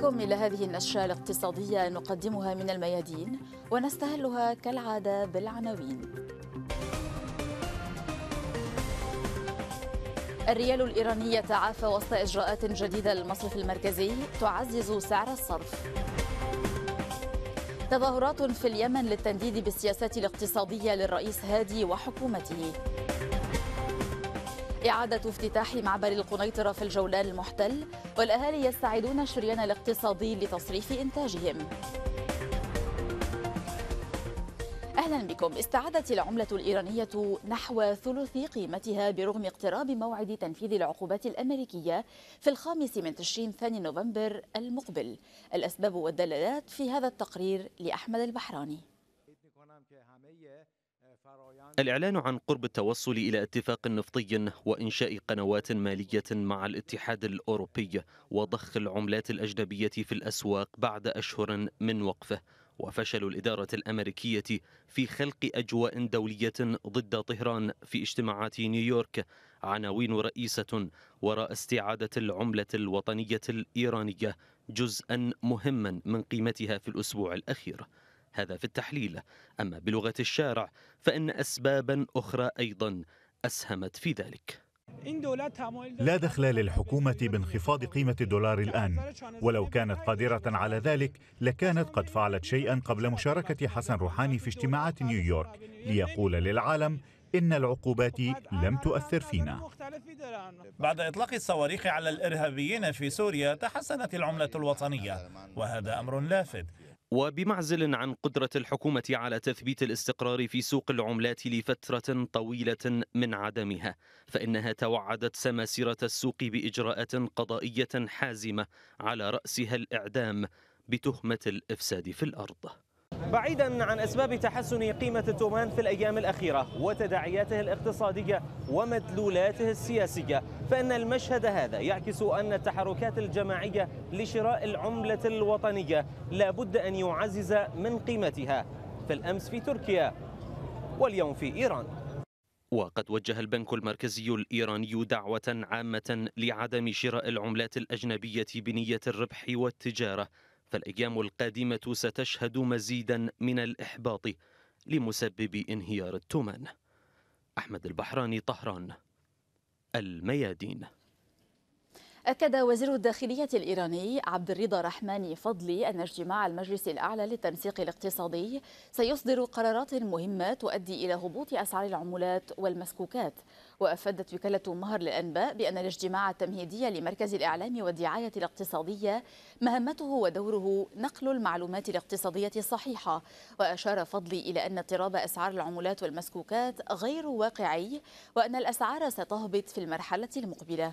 بكم إلى هذه النشرة الاقتصادية نقدمها من الميادين ونستهلها كالعادة بالعناوين الريال الإيراني يتعافى وسط إجراءات جديدة للمصرف المركزي تعزز سعر الصرف تظاهرات في اليمن للتنديد بالسياسات الاقتصادية للرئيس هادي وحكومته إعادة افتتاح معبر القنيطرة في الجولان المحتل والأهالي يستعيدون الشريان الاقتصادي لتصريف إنتاجهم أهلا بكم استعادت العملة الإيرانية نحو ثلث قيمتها برغم اقتراب موعد تنفيذ العقوبات الأمريكية في الخامس من تشرين ثاني نوفمبر المقبل الأسباب والدلالات في هذا التقرير لأحمد البحراني الإعلان عن قرب التوصل إلى اتفاق نفطي وإنشاء قنوات مالية مع الاتحاد الأوروبي وضخ العملات الأجنبية في الأسواق بعد أشهر من وقفه وفشل الإدارة الأمريكية في خلق أجواء دولية ضد طهران في اجتماعات نيويورك عناوين رئيسة وراء استعادة العملة الوطنية الإيرانية جزءا مهما من قيمتها في الأسبوع الأخير هذا في التحليل أما بلغة الشارع فإن أسبابا أخرى أيضا أسهمت في ذلك لا دخل للحكومة بانخفاض قيمة الدولار الآن ولو كانت قادرة على ذلك لكانت قد فعلت شيئا قبل مشاركة حسن روحاني في اجتماعات نيويورك ليقول للعالم إن العقوبات لم تؤثر فينا بعد إطلاق الصواريخ على الإرهابيين في سوريا تحسنت العملة الوطنية وهذا أمر لافت وبمعزل عن قدرة الحكومة على تثبيت الاستقرار في سوق العملات لفترة طويلة من عدمها، فإنها توعدت سماسرة السوق بإجراءات قضائية حازمة على رأسها الإعدام بتهمة الإفساد في الأرض. بعيدا عن أسباب تحسن قيمة التومان في الأيام الأخيرة وتداعياته الاقتصادية ومدلولاته السياسية فإن المشهد هذا يعكس أن التحركات الجماعية لشراء العملة الوطنية لا بد أن يعزز من قيمتها فالأمس في تركيا واليوم في إيران وقد وجه البنك المركزي الإيراني دعوة عامة لعدم شراء العملات الأجنبية بنية الربح والتجارة فالايام القادمه ستشهد مزيدا من الاحباط لمسبب انهيار التومان. احمد البحراني طهران الميادين أكد وزير الداخلية الإيراني عبد الرضا رحماني فضلي أن اجتماع المجلس الأعلى للتنسيق الاقتصادي سيصدر قرارات مهمة تؤدي إلى هبوط أسعار العملات والمسكوكات وأفادت وكالة مهر للأنباء بأن الاجتماع التمهيدي لمركز الإعلام والدعاية الاقتصادية مهمته ودوره نقل المعلومات الاقتصادية الصحيحة وأشار فضلي إلى أن اضطراب أسعار العملات والمسكوكات غير واقعي وأن الأسعار ستهبط في المرحلة المقبلة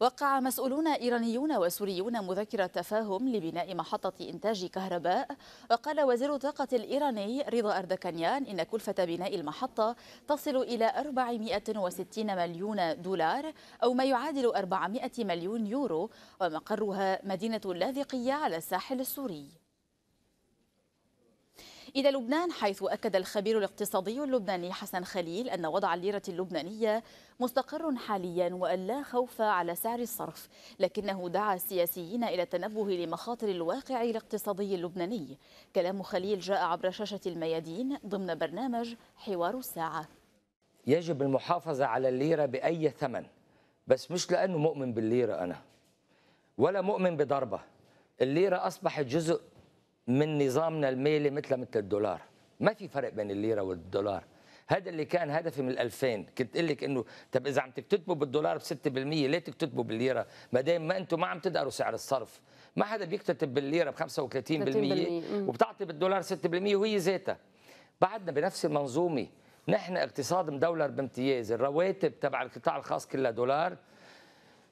وقع مسؤولون إيرانيون وسوريون مذكرة تفاهم لبناء محطة إنتاج كهرباء وقال وزير الطاقة الإيراني رضا أردكانيان إن كلفة بناء المحطة تصل إلى 460 مليون دولار أو ما يعادل 400 مليون يورو ومقرها مدينة اللاذقية على الساحل السوري إلى لبنان حيث أكد الخبير الاقتصادي اللبناني حسن خليل أن وضع الليرة اللبنانية مستقر حاليا وأن لا خوف على سعر الصرف لكنه دعا السياسيين إلى التنبه لمخاطر الواقع الاقتصادي اللبناني كلام خليل جاء عبر شاشة الميادين ضمن برنامج حوار الساعة يجب المحافظة على الليرة بأي ثمن بس مش لأنه مؤمن بالليرة أنا ولا مؤمن بضربة الليرة أصبحت جزء من نظامنا المالي مثل مثل الدولار ما في فرق بين الليره والدولار هذا اللي كان هدفي من 2000 كنت اقول لك انه طب اذا عم تكتبوا بالدولار ب 6% ليه تكتبوا بالليره ما دام ما انتم ما عم تقدروا سعر الصرف ما حدا بيكتتب بالليره ب 35% وبتعطي بالدولار 6% وهي ذاتها بعدنا بنفس المنظومه نحن اقتصاد مدولر بامتياز الرواتب تبع القطاع الخاص كلها دولار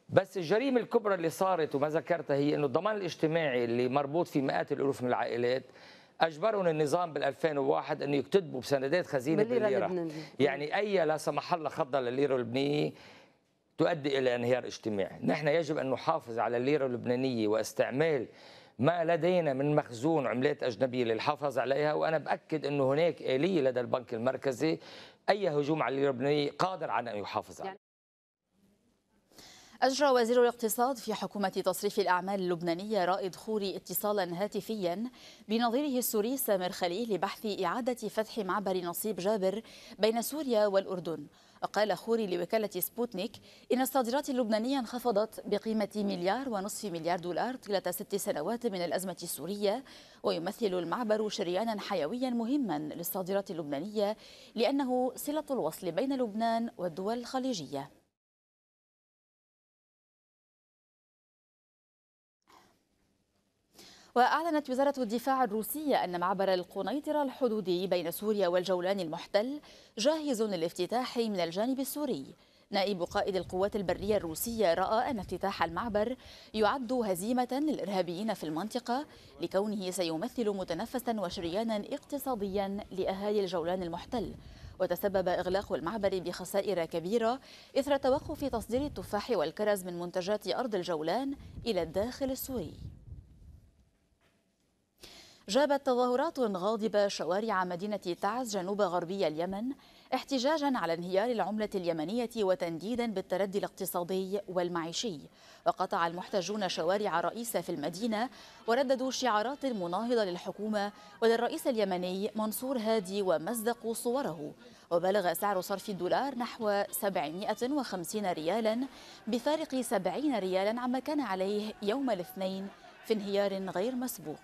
بس الجريمه الكبرى اللي صارت وما ذكرتها هي انه الضمان الاجتماعي اللي مربوط في مئات الالوف من العائلات اجبرهم النظام بال 2001 انه يكتتبوا بسندات خزينه بالليره يعني اي لا سمح الله خضه للليره اللبنانيه تؤدي الى انهيار اجتماعي، نحن يجب ان نحافظ على الليره اللبنانيه واستعمال ما لدينا من مخزون عملات اجنبيه للحفاظ عليها وانا باكد انه هناك اليه لدى البنك المركزي اي هجوم على الليره اللبنانيه قادر على ان يحافظ عليها. يعني أجرى وزير الاقتصاد في حكومة تصريف الأعمال اللبنانية رائد خوري اتصالا هاتفيا بنظيره السوري سامر خليل لبحث إعادة فتح معبر نصيب جابر بين سوريا والأردن وقال خوري لوكالة سبوتنيك إن الصادرات اللبنانية انخفضت بقيمة مليار ونصف مليار دولار طيلة ست سنوات من الأزمة السورية ويمثل المعبر شريانا حيويا مهما للصادرات اللبنانية لأنه صلة الوصل بين لبنان والدول الخليجية وأعلنت وزارة الدفاع الروسية أن معبر القنيطرة الحدودي بين سوريا والجولان المحتل جاهز للافتتاح من الجانب السوري نائب قائد القوات البرية الروسية رأى أن افتتاح المعبر يعد هزيمة للإرهابيين في المنطقة لكونه سيمثل متنفسا وشريانا اقتصاديا لأهالي الجولان المحتل وتسبب إغلاق المعبر بخسائر كبيرة إثر توقف تصدير التفاح والكرز من منتجات أرض الجولان إلى الداخل السوري جابت تظاهرات غاضبة شوارع مدينة تعز جنوب غربي اليمن احتجاجا على انهيار العملة اليمنية وتنديدا بالتردي الاقتصادي والمعيشي وقطع المحتجون شوارع رئيسة في المدينة ورددوا شعارات مناهضة للحكومة وللرئيس اليمني منصور هادي ومزقوا صوره وبلغ سعر صرف الدولار نحو 750 ريالا بفارق 70 ريالا عما كان عليه يوم الاثنين في انهيار غير مسبوق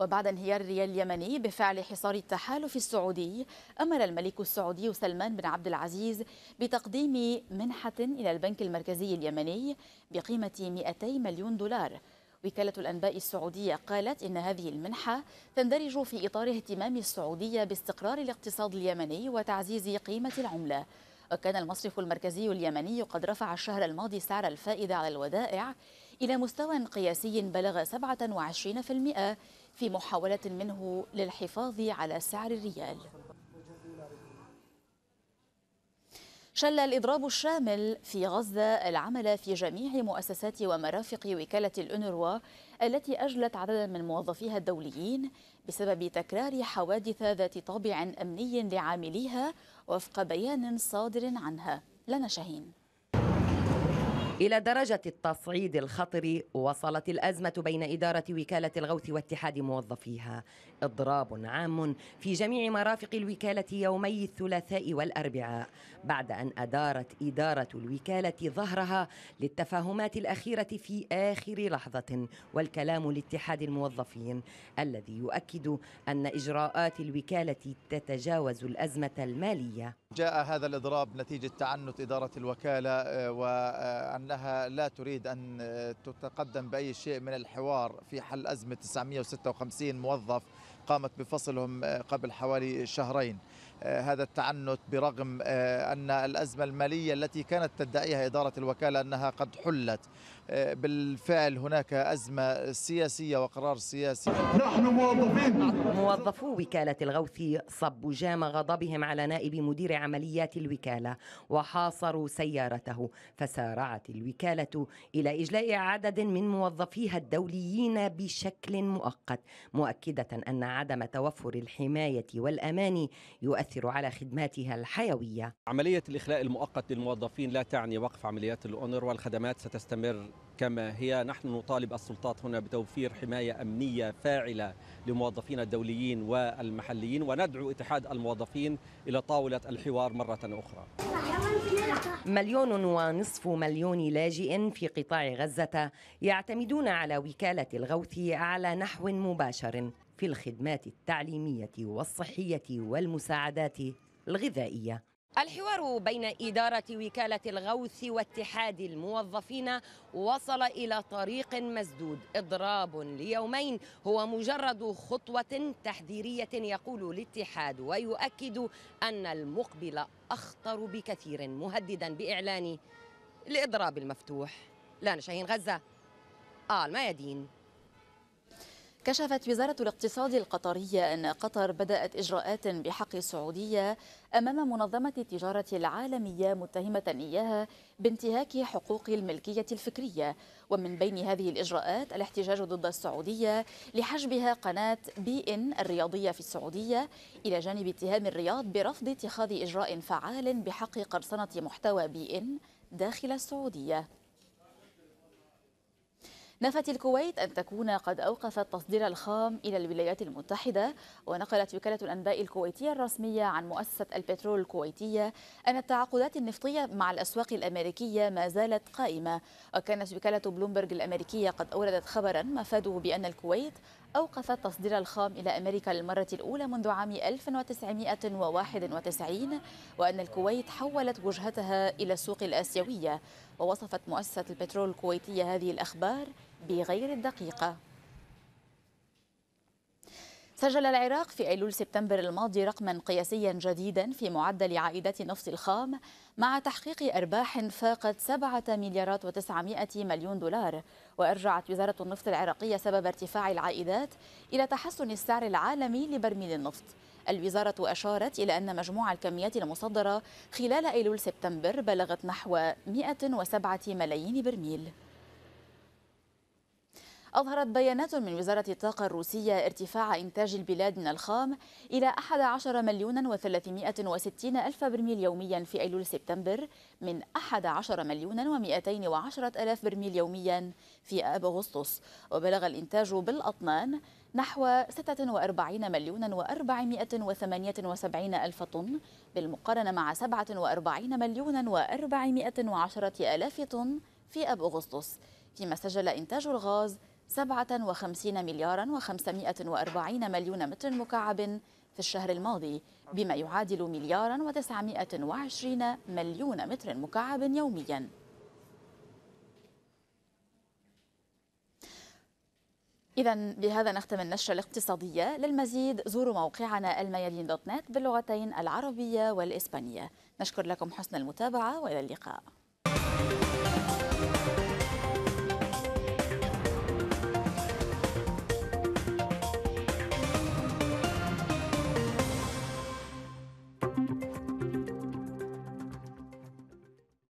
وبعد انهيار الريال اليمني بفعل حصار التحالف السعودي أمر الملك السعودي سلمان بن عبد العزيز بتقديم منحة إلى البنك المركزي اليمني بقيمة 200 مليون دولار وكالة الأنباء السعودية قالت إن هذه المنحة تندرج في إطار اهتمام السعودية باستقرار الاقتصاد اليمني وتعزيز قيمة العملة وكان المصرف المركزي اليمني قد رفع الشهر الماضي سعر الفائدة على الودائع إلى مستوى قياسي بلغ 27% في محاولة منه للحفاظ على سعر الريال شل الإضراب الشامل في غزة العمل في جميع مؤسسات ومرافق وكالة الأونروا التي أجلت عددا من موظفيها الدوليين بسبب تكرار حوادث ذات طابع أمني لعامليها وفق بيان صادر عنها لنا شاهين إلى درجة التصعيد الخطر وصلت الأزمة بين إدارة وكالة الغوث واتحاد موظفيها إضراب عام في جميع مرافق الوكالة يومي الثلاثاء والأربعاء بعد أن أدارت إدارة الوكالة ظهرها للتفاهمات الأخيرة في آخر لحظة والكلام لاتحاد الموظفين الذي يؤكد أن إجراءات الوكالة تتجاوز الأزمة المالية جاء هذا الإضراب نتيجة تعنت إدارة الوكالة آه، وأنها لا تريد أن آه، تتقدم بأي شيء من الحوار في حل أزمة 956 موظف قامت بفصلهم آه، قبل حوالي شهرين آه، هذا التعنت برغم آه، أن الأزمة المالية التي كانت تدعيها إدارة الوكالة أنها قد حلت آه، بالفعل هناك أزمة سياسية وقرار سياسي نحن موظفين موظفو وكالة الغوث صبوا جام غضبهم على نائب مدير عمليات الوكالة وحاصروا سيارته فسارعت الوكالة إلى إجلاء عدد من موظفيها الدوليين بشكل مؤقت مؤكدة أن عدم توفر الحماية والأمان يؤثر تؤثر على خدماتها الحيوية عملية الإخلاء المؤقت للموظفين لا تعني وقف عمليات الأونر والخدمات ستستمر كما هي نحن نطالب السلطات هنا بتوفير حماية أمنية فاعلة لموظفين الدوليين والمحليين وندعو اتحاد الموظفين إلى طاولة الحوار مرة أخرى مليون ونصف مليون لاجئ في قطاع غزة يعتمدون على وكالة الغوث على نحو مباشر في الخدمات التعليمية والصحية والمساعدات الغذائية الحوار بين إدارة وكالة الغوث واتحاد الموظفين وصل إلى طريق مسدود إضراب ليومين هو مجرد خطوة تحذيرية يقول الاتحاد ويؤكد أن المقبل أخطر بكثير مهددا بإعلان الإضراب المفتوح لا شاهين غزة آل ميادين كشفت وزارة الاقتصاد القطرية أن قطر بدأت إجراءات بحق السعودية أمام منظمة التجارة العالمية متهمة إياها بانتهاك حقوق الملكية الفكرية ومن بين هذه الإجراءات الاحتجاج ضد السعودية لحجبها قناة بي إن الرياضية في السعودية إلى جانب اتهام الرياض برفض اتخاذ إجراء فعال بحق قرصنة محتوى بي إن داخل السعودية نفت الكويت أن تكون قد أوقفت تصدير الخام إلى الولايات المتحدة ونقلت وكالة الأنباء الكويتية الرسمية عن مؤسسة البترول الكويتية أن التعاقدات النفطية مع الأسواق الأمريكية ما زالت قائمة وكانت وكالة بلومبرج الأمريكية قد أوردت خبرا مفاده بأن الكويت أوقفت تصدير الخام إلى أمريكا للمرة الأولى منذ عام 1991 وأن الكويت حولت وجهتها إلى السوق الآسيوية ووصفت مؤسسة البترول الكويتية هذه الأخبار بغير الدقيقة سجل العراق في أيلول سبتمبر الماضي رقما قياسيا جديدا في معدل عائدات النفط الخام مع تحقيق أرباح فاقت 7 مليارات و900 مليون دولار وأرجعت وزارة النفط العراقية سبب ارتفاع العائدات إلى تحسن السعر العالمي لبرميل النفط الوزارة أشارت إلى أن مجموع الكميات المصدرة خلال أيلول سبتمبر بلغت نحو 107 ملايين برميل أظهرت بيانات من وزارة الطاقة الروسية ارتفاع إنتاج البلاد من الخام إلى 11 مليون و360 ألف برميل يوميا في أيلول سبتمبر من 11 مليون و210 ألف برميل يوميا في أب أغسطس وبلغ الإنتاج بالأطنان نحو 46 مليون و478 ألف طن بالمقارنة مع 47 مليون و410 ألاف طن في أب أغسطس فيما سجل إنتاج الغاز 57 مليار و540 مليون متر مكعب في الشهر الماضي بما يعادل مليار و920 مليون متر مكعب يومياً إذا بهذا نختم النشرة الاقتصادية للمزيد زوروا موقعنا الميادين دوت نت باللغتين العربية والإسبانية نشكر لكم حسن المتابعة وإلى اللقاء